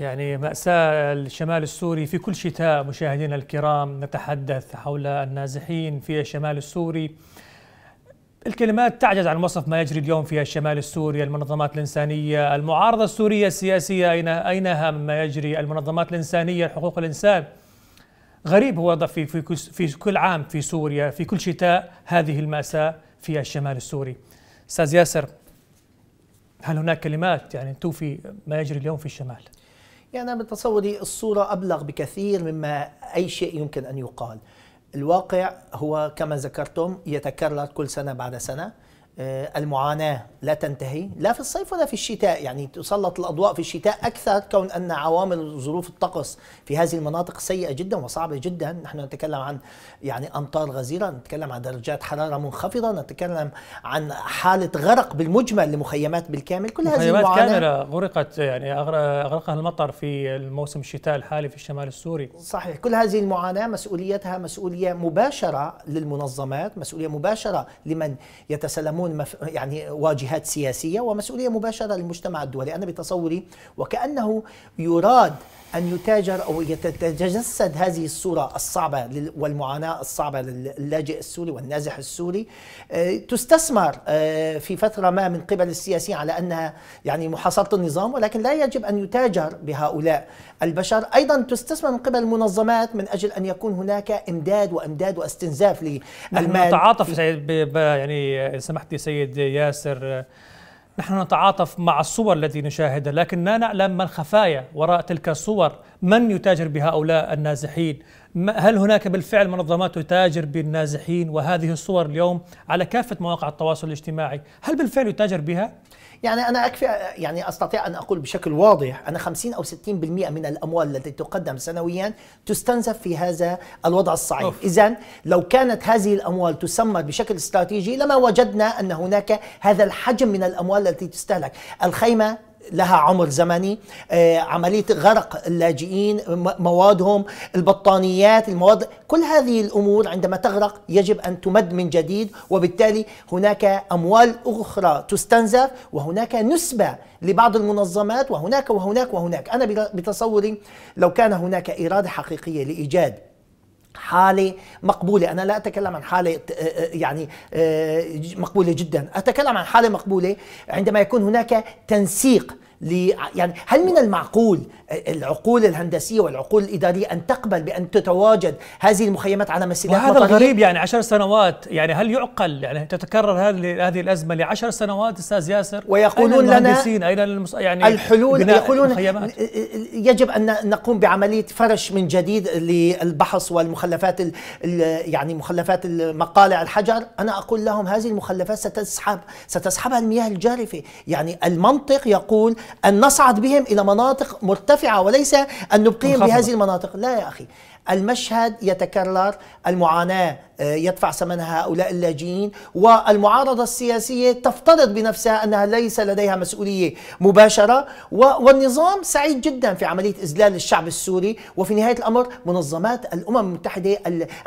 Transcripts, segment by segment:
يعني مأساة الشمال السوري في كل شتاء مشاهدينا الكرام نتحدث حول النازحين في الشمال السوري الكلمات تعجز عن وصف ما يجري اليوم في الشمال السوري المنظمات الإنسانية المعارضة السورية السياسية أين أينها مما يجري المنظمات الإنسانية حقوق الإنسان غريب هو في في في كل عام في سوريا في كل شتاء هذه المأساة في الشمال السوري استاذ ياسر هل هناك كلمات يعني توفي ما يجري اليوم في الشمال؟ يعني أنا بتصوري الصورة أبلغ بكثير مما أي شيء يمكن أن يقال الواقع هو كما ذكرتم يتكرر كل سنة بعد سنة آه، المعاناة لا تنتهي لا في الصيف ولا في الشتاء يعني تسلط الأضواء في الشتاء أكثر كون أن عوامل ظروف الطقس في هذه المناطق سيئة جدا وصعبة جدا نحن نتكلم عن يعني أمطار غزيرة نتكلم عن درجات حرارة منخفضة نتكلم عن حالة غرق بالمجمل لمخيمات بالكامل كل هذه المعاناة مخيمات كاملة غرقت يعني أغرقها المطر في الموسم الشتاء الحالي في الشمال السوري صحيح كل هذه المعاناة مسؤوليتها مسؤولية مباشرة للمنظمات مسؤولية مباشرة لمن يتسلمون مف... يعني واجهات سياسية ومسؤولية مباشرة للمجتمع الدولي أنا بتصوري وكأنه يراد أن يتاجر أو تتجسد هذه الصورة الصعبة والمعاناة الصعبة للاجئ السوري والنازح السوري آه، تستثمر آه، في فترة ما من قبل السياسيين على أنها يعني محاصرة النظام ولكن لا يجب أن يتاجر بهؤلاء البشر أيضا تستثمر من قبل المنظمات من أجل أن يكون هناك إمداد وإمداد واستنزاف للمال نتعاطف يعني سمحت سيد ياسر نحن نتعاطف مع الصور التي نشاهدها لكن لا نعلم ما الخفايا وراء تلك الصور من يتاجر بهؤلاء النازحين هل هناك بالفعل منظمات تتاجر بالنازحين وهذه الصور اليوم على كافة مواقع التواصل الاجتماعي هل بالفعل يتاجر بها؟ يعني أنا أكفي يعني أستطيع أن أقول بشكل واضح أن 50 أو 60% من الأموال التي تقدم سنويا تستنزف في هذا الوضع الصعيب إذا لو كانت هذه الأموال تسمى بشكل استراتيجي لما وجدنا أن هناك هذا الحجم من الأموال التي تستهلك الخيمة لها عمر زمني آه، عملية غرق اللاجئين موادهم البطانيات المواد كل هذه الأمور عندما تغرق يجب أن تمد من جديد وبالتالي هناك أموال أخرى تستنزف وهناك نسبة لبعض المنظمات وهناك وهناك وهناك أنا بتصوري لو كان هناك إرادة حقيقية لإيجاد حالة مقبولة أنا لا أتكلم عن حالة آه، آه، يعني مقبولة جدا أتكلم عن حالة مقبولة عندما يكون هناك تنسيق يعني هل من المعقول العقول الهندسيه والعقول الاداريه ان تقبل بان تتواجد هذه المخيمات على مسيرات وهذا غريب الغريب يعني عشر سنوات يعني هل يعقل يعني تتكرر هذه هذه الازمه لعشر سنوات استاذ ياسر ويقولون أين لنا أين المس... يعني الحلول يقولون المخيمات؟ يجب ان نقوم بعمليه فرش من جديد للبحث والمخلفات ال يعني مخلفات مقالع الحجر انا اقول لهم هذه المخلفات ستسحب ستسحبها المياه الجارفه يعني المنطق يقول أن نصعد بهم إلى مناطق مرتفعة وليس أن نبقيهم بهذه المناطق لا يا أخي المشهد يتكرر المعاناة آه، يدفع ثمنها هؤلاء اللاجئين والمعارضة السياسية تفترض بنفسها أنها ليس لديها مسؤولية مباشرة والنظام سعيد جدا في عملية إذلال الشعب السوري وفي نهاية الأمر منظمات الأمم المتحدة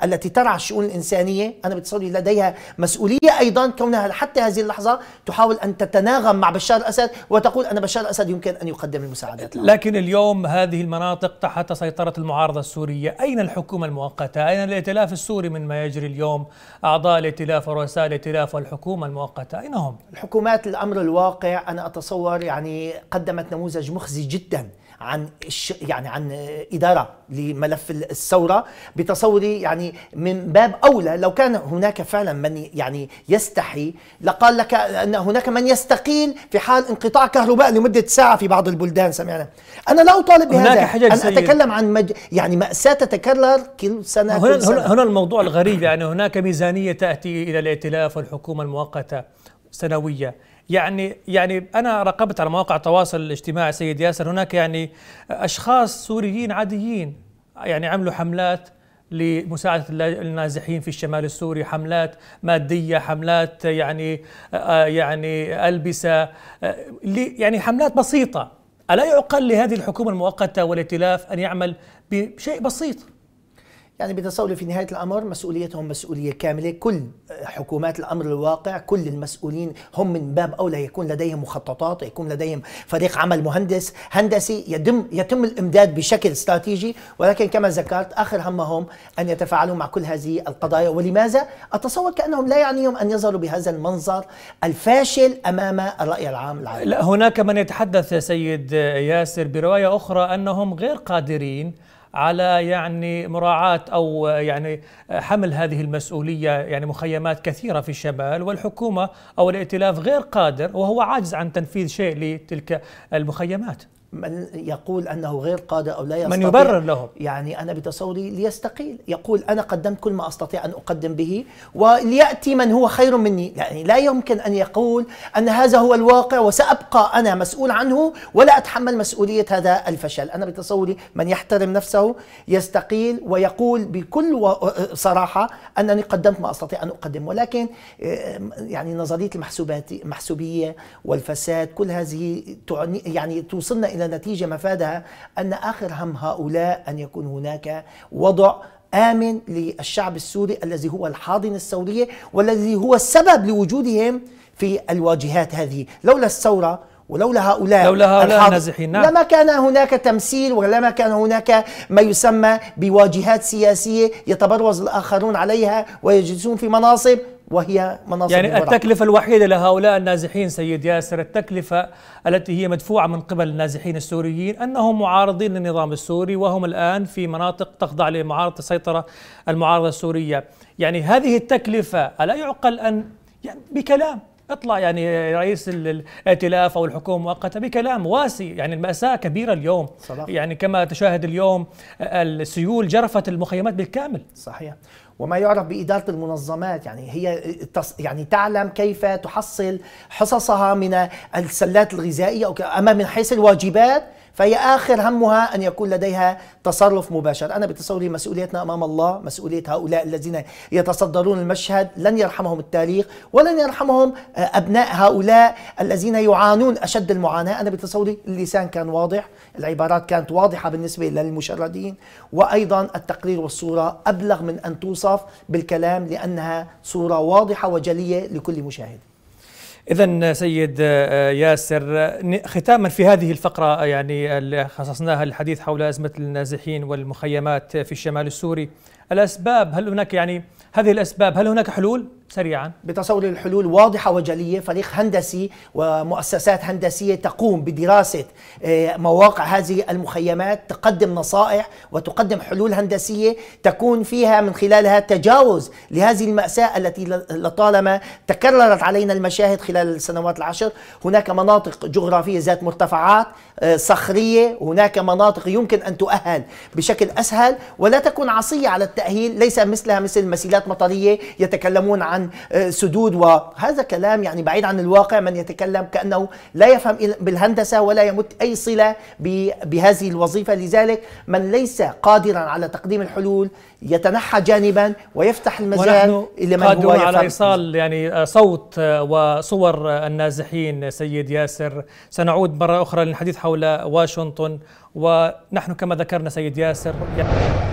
التي ترعى الشؤون الإنسانية أنا بتصوري لديها مسؤولية أيضا كونها حتى هذه اللحظة تحاول أن تتناغم مع بشار الأسد وتقول أن بشار الأسد يمكن أن يقدم المساعدات لهم. لكن اليوم هذه المناطق تحت سيطرة المعارضة السورية أي أين الحكومة المؤقتة؟ أين الائتلاف السوري من ما يجري اليوم؟ أعضاء الائتلاف ورؤساء الائتلاف والحكومة المؤقتة أين هم؟ الحكومات الأمر الواقع أنا أتصور يعني قدمت نموذج مخزي جدا عن الش... يعني عن إدارة لملف الثورة بتصوري يعني من باب أولى لو كان هناك فعلا من يعني يستحي لقال لك أن هناك من يستقيل في حال انقطاع كهرباء لمدة ساعة في بعض البلدان سمعنا أنا لا أطالب بهذا هناك أنا أتكلم عن مج... يعني مأساة تتكرر كل سنة هنا, كل سنة. هنا الموضوع الغريب يعني هناك ميزانية تأتي إلى الائتلاف والحكومة المؤقتة سنوية يعني يعني انا راقبت على مواقع التواصل الاجتماعي سيد ياسر هناك يعني اشخاص سوريين عاديين يعني عملوا حملات لمساعدة النازحين في الشمال السوري حملات مادية حملات يعني آه، يعني ألبسة آه، يعني حملات بسيطة ألا يعقل لهذه الحكومة المؤقتة والائتلاف أن يعمل بشيء بسيط يعني بتصور في نهاية الأمر مسؤوليتهم مسؤولية كاملة كل حكومات الأمر الواقع كل المسؤولين هم من باب أولى يكون لديهم مخططات يكون لديهم فريق عمل مهندس هندسي يتم, يتم الإمداد بشكل استراتيجي ولكن كما ذكرت آخر همهم أن يتفاعلوا مع كل هذه القضايا ولماذا؟ أتصور كأنهم لا يعنيهم أن يظهروا بهذا المنظر الفاشل أمام الرأي العام العربي لا هناك من يتحدث يا سيد ياسر برواية أخرى أنهم غير قادرين على يعني مراعاة أو يعني حمل هذه المسؤولية يعني مخيمات كثيرة في الشمال والحكومة أو الائتلاف غير قادر وهو عاجز عن تنفيذ شيء لتلك المخيمات من يقول انه غير قادر او لا يستطيع من يبرر له يعني انا بتصوري ليستقيل يقول انا قدمت كل ما استطيع ان اقدم به ولياتي من هو خير مني يعني لا يمكن ان يقول ان هذا هو الواقع وسابقى انا مسؤول عنه ولا اتحمل مسؤوليه هذا الفشل انا بتصوري من يحترم نفسه يستقيل ويقول بكل صراحه انني قدمت ما استطيع ان اقدم ولكن آه، يعني نظريه المحسوبات المحسوبيه والفساد كل هذه يعني توصلنا الى إلى نتيجة مفادها أن آخر هم هؤلاء أن يكون هناك وضع آمن للشعب السوري الذي هو الحاضنة الثوريه والذي هو السبب لوجودهم في الواجهات هذه لولا الثورة ولولا هؤلاء لولا هؤلاء النازحين نعم. لما كان هناك تمثيل ولما كان هناك ما يسمى بواجهات سياسية يتبرز الآخرون عليها ويجلسون في مناصب وهي مناصب يعني الورق. التكلفة الوحيدة لهؤلاء النازحين سيد ياسر التكلفة التي هي مدفوعة من قبل النازحين السوريين أنهم معارضين للنظام السوري وهم الآن في مناطق تخضع لمعارضة السيطرة المعارضة السورية يعني هذه التكلفة ألا يعقل أن يعني بكلام اطلع يعني رئيس الائتلاف او الحكومه المؤقته بكلام واسي يعني الماساه كبيره اليوم صدق. يعني كما تشاهد اليوم السيول جرفت المخيمات بالكامل صحيح وما يعرف بإدارة المنظمات يعني هي يعني تعلم كيف تحصل حصصها من السلات الغذائية أما من حيث الواجبات فهي آخر همها أن يكون لديها تصرف مباشر أنا بتصوري مسؤوليتنا أمام الله مسؤولية هؤلاء الذين يتصدرون المشهد لن يرحمهم التاريخ ولن يرحمهم آه، أبناء هؤلاء الذين يعانون أشد المعاناة أنا بتصوري اللسان كان واضح العبارات كانت واضحة بالنسبة للمشردين وأيضا التقرير والصورة أبلغ من أن توصف بالكلام لأنها صورة واضحة وجلية لكل مشاهد إذا سيد آه، آه، ياسر ختاما في هذه الفقرة آه، يعني اللي خصصناها للحديث حول أزمة النازحين والمخيمات في الشمال السوري الأسباب هل هناك يعني هذه الأسباب هل هناك حلول؟ سريعا بتصور الحلول واضحة وجلية فريق هندسي ومؤسسات هندسية تقوم بدراسة آه، مواقع هذه المخيمات تقدم نصائح وتقدم حلول هندسية تكون فيها من خلالها تجاوز لهذه المأساة التي لطالما تكررت علينا المشاهد خلال السنوات العشر هناك مناطق جغرافية ذات مرتفعات آه، صخرية هناك مناطق يمكن أن تؤهل بشكل أسهل ولا تكون عصية على التأهيل ليس مثلها مثل مسيلات مطرية يتكلمون عن عن آه، سدود وهذا كلام يعني بعيد عن الواقع من يتكلم كأنه لا يفهم بالهندسة ولا يمت أي صلة بهذه الوظيفة لذلك من ليس قادرا على تقديم الحلول يتنحى جانبا ويفتح المجال لمن هو على إيصال يعني آه، صوت آه، وصور النازحين سيد ياسر سنعود مرة أخرى للحديث حول واشنطن ونحن كما ذكرنا سيد ياسر يعني